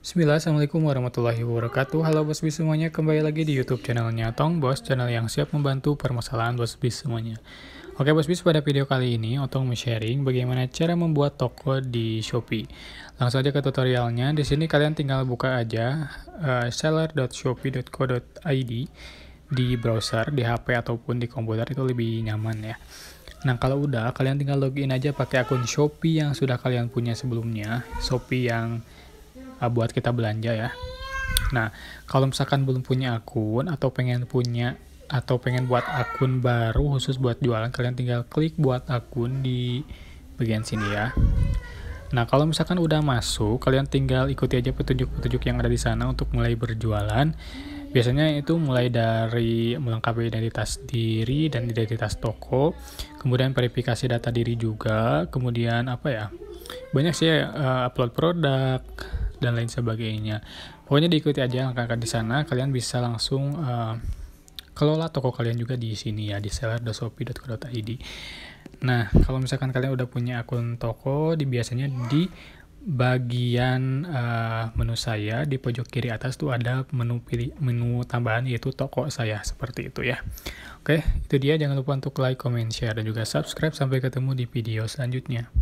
Bismillah, Assalamualaikum warahmatullahi wabarakatuh Halo Bos Bis semuanya, kembali lagi di Youtube channelnya Tong Bos Channel yang siap membantu permasalahan Bos Bis semuanya Oke Bos Bis, pada video kali ini Otong sharing bagaimana cara membuat toko di Shopee Langsung aja ke tutorialnya Di sini kalian tinggal buka aja uh, eh, seller.shopee.co.id di browser, di HP ataupun di komputer itu lebih nyaman ya Nah, kalau udah, kalian tinggal login aja pakai akun Shopee yang sudah kalian punya sebelumnya. Shopee yang uh, buat kita belanja ya. Nah, kalau misalkan belum punya akun atau pengen punya atau pengen buat akun baru khusus buat jualan, kalian tinggal klik buat akun di bagian sini ya. Nah, kalau misalkan udah masuk, kalian tinggal ikuti aja petunjuk-petunjuk yang ada di sana untuk mulai berjualan. Biasanya itu mulai dari melengkapi identitas diri dan identitas toko, kemudian verifikasi data diri juga, kemudian apa ya? Banyak sih uh, upload produk, dan lain sebagainya. Pokoknya diikuti aja langkah-langkah di sana. Kalian bisa langsung uh, kelola toko kalian juga di sini ya di seller.shopee.co.id. Nah, kalau misalkan kalian udah punya akun toko, di biasanya di bagian uh, menu saya di pojok kiri atas tuh ada menu pilih menu tambahan yaitu toko saya seperti itu ya. Oke, itu dia jangan lupa untuk like, comment, share dan juga subscribe sampai ketemu di video selanjutnya.